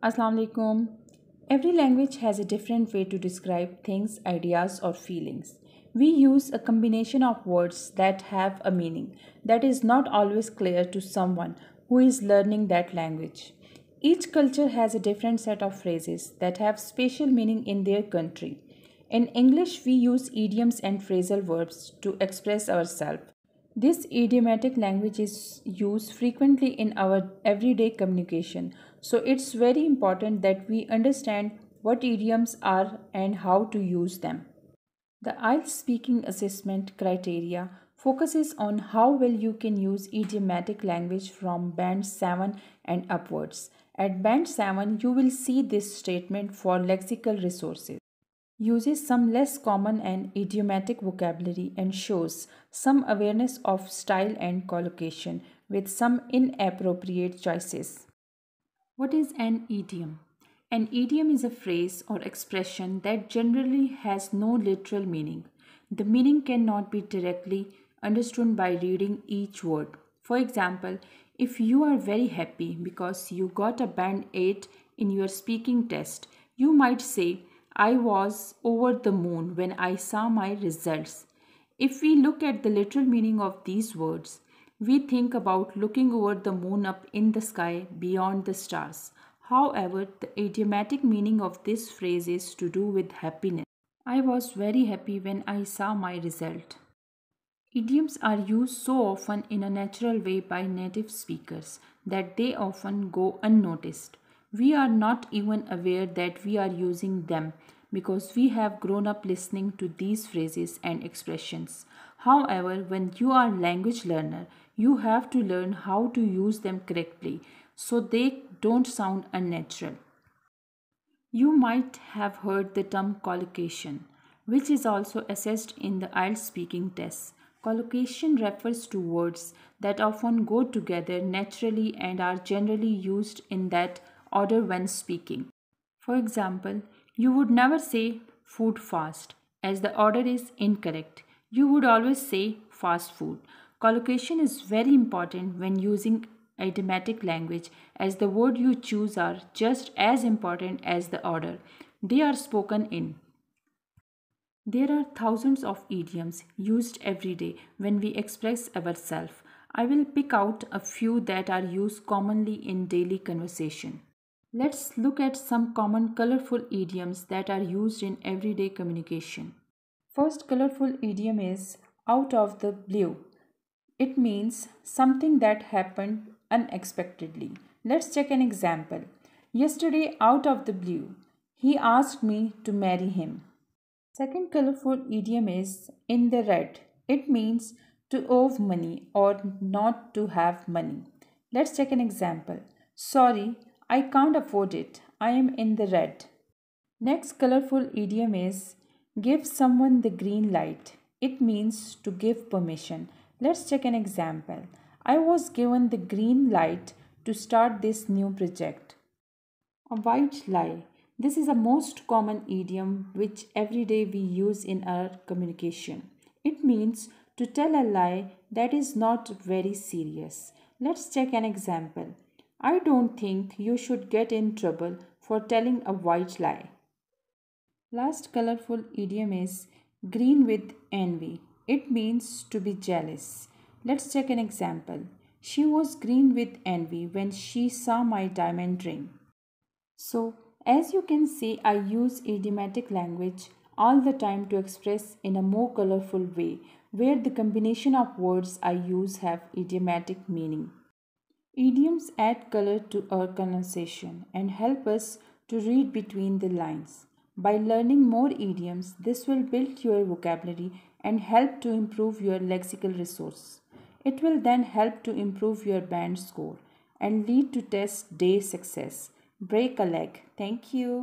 Assalamualaikum. every language has a different way to describe things ideas or feelings we use a combination of words that have a meaning that is not always clear to someone who is learning that language each culture has a different set of phrases that have special meaning in their country in english we use idioms and phrasal verbs to express ourselves this idiomatic language is used frequently in our everyday communication so it's very important that we understand what idioms are and how to use them. The IELTS speaking assessment criteria focuses on how well you can use idiomatic language from band 7 and upwards. At band 7, you will see this statement for lexical resources. Uses some less common and idiomatic vocabulary and shows some awareness of style and collocation with some inappropriate choices. What is an idiom? An idiom is a phrase or expression that generally has no literal meaning. The meaning cannot be directly understood by reading each word. For example, if you are very happy because you got a band 8 in your speaking test, you might say, I was over the moon when I saw my results. If we look at the literal meaning of these words, we think about looking over the moon up in the sky beyond the stars. However, the idiomatic meaning of this phrase is to do with happiness. I was very happy when I saw my result. Idioms are used so often in a natural way by native speakers that they often go unnoticed. We are not even aware that we are using them because we have grown up listening to these phrases and expressions. However, when you are language learner, you have to learn how to use them correctly so they don't sound unnatural. You might have heard the term collocation, which is also assessed in the IELTS speaking test. Collocation refers to words that often go together naturally and are generally used in that order when speaking. For example, you would never say food fast as the order is incorrect. You would always say fast food. Collocation is very important when using idiomatic language as the word you choose are just as important as the order. They are spoken in. There are thousands of idioms used every day when we express ourselves. I will pick out a few that are used commonly in daily conversation. Let's look at some common colorful idioms that are used in everyday communication. First colorful idiom is out of the blue. It means something that happened unexpectedly. Let's check an example. Yesterday, out of the blue, he asked me to marry him. Second colorful idiom is in the red. It means to owe money or not to have money. Let's check an example. Sorry, I can't afford it. I am in the red. Next colorful idiom is give someone the green light. It means to give permission. Let's check an example. I was given the green light to start this new project. A white lie. This is a most common idiom which every day we use in our communication. It means to tell a lie that is not very serious. Let's check an example. I don't think you should get in trouble for telling a white lie. Last colorful idiom is green with envy. It means to be jealous. Let's check an example. She was green with envy when she saw my diamond ring. So, as you can see, I use idiomatic language all the time to express in a more colorful way where the combination of words I use have idiomatic meaning. Idioms add color to our conversation and help us to read between the lines. By learning more idioms, this will build your vocabulary and help to improve your lexical resource. It will then help to improve your band score and lead to test day success. Break a leg. Thank you.